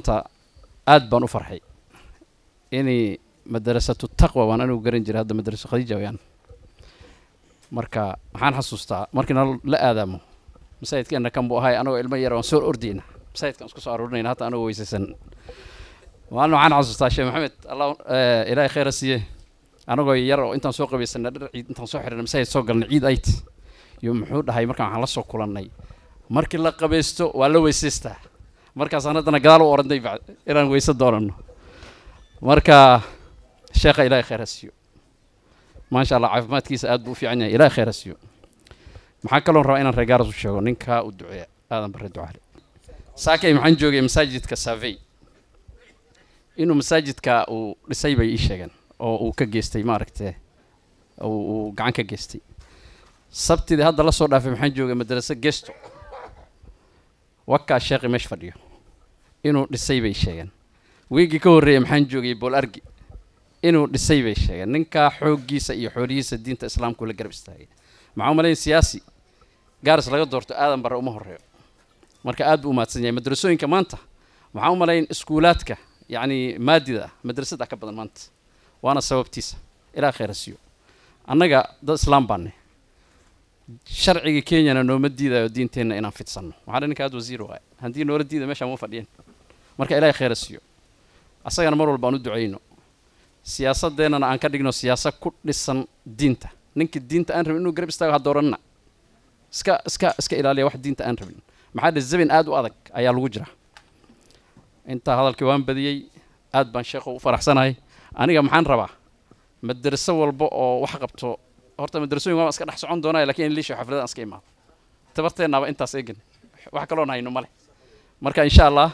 ta aad baan u farxay inay madrasatu taqwa waan anigu garan jiray hadda madrasa khadiija wayaan marka waxaan xasuustaa markiina la aadaamo masaajidkeenna kan buu ahaa anagoo ilmo yar waan soo ordayna masaajidkaan isku soo aruurinayna hataa anagoo weysaysan maalin waxaan xasuustaa sheekh maxamed allah eh, ilaahay khayra siiye anagoo yar oo intaan soo qabaysanna dhar ciid intaan soo xidhanay masaajid soo galnay ciid ayd iyo muxuu dhahay markaan waxaan la soo kulannay markii la qabaysto waa la weysaystaa markaasaan haddana gadaal u oranday inaan weyse doonano marka sheekha ilahay khayr ha siiyo maasha allah caafimaadkiisa aad buu u fiican yahay ilahay khayr siiyo maxaa kaloon rabaa inaan reegaaras u sheego ninkaa u duceeya aadan barre ducaale saakay maxaan joogay masaajidka savey inuu masaajidka uu dhisay bay ii sheegeen oo uu ka geystay maaragtee uu gacan ka geystay sabtidii hadda la soo dhaafay maxaan joogay madraso gesto wakaa sheekhi meesh fadhiyo inuu dhisay bay sheegeen wiiggii ka horreeyey maxaan joogayay bool argi inuu dhisay bay sheegeen ninkaa xooggiisa iyo xoolihiisa diinta islaamku la garab istaagay maxaa u malayn siyaasi gaaris laga doorto aadan bare uma horreeyo marka aad buu umaadsan mahadsan yahay madrasooyinka maanta maxaa u malayn iskuulaadka yacni maadida ah madrasada ka badan maanta waana sababtiisa ilaa khayra siiyo annaga dad islaam baanne sharciga kenyana nooma diidayo diinteenna inaan fidsanno waxaa ninka aad wasiir waay haddii noola diida meeshaan ma fadhiyeen marka ilaahay kheyra siiyo asagana mar walba aan u ducayno siyaasadeennana aan ka dhigno siyaasa ku dhisan diinta ninka diinta aan rabin inuu garab istaago ha iska iska iska ilaaliya wax diinta aan rabin maxaa dhe zabin aada u adag ayaa lagu jira intaa hadalkii waan badiyey aad baan sheekhu u faraxsanahay aniga maxaan rabaa madaraso walba oo wax qabto horta madarasooyin waan iska dhex socon doonaya lakin in liisha xafladan iska imaado tabarteennaaba intaas eegin wax kaloon hayno male marka insha allah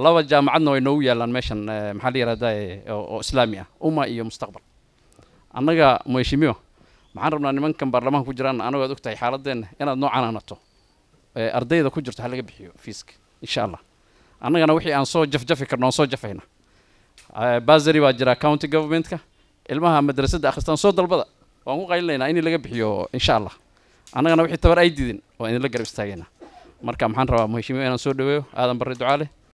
laba jaamacadna way noogu yaalaan meeshan eh, maxaa la yihahda eh, oo islaami ah uma iyo mustaqbal annaga mheshimiwa waxaan rabnaa nimankan baarlamaanka ku jiraan anagoo ad og xaaladeenna inaad noo canaanato eh, ardayda ku jirto ha laga bixiyo fiiska insha allah annagana wixii aan soo jafjafi karno aan soo jafayna basary baa jira county governmentka ilmaha madrasadda akhristaan soo dalbada waan ku qaylinaynaa in laga bixiyo insha allah annagana wixii tabar ay didin waan idinla garab istaagayna marka maxaan rabaa mheshimiwa inaan soo dhaweeyo aadan barre ducaa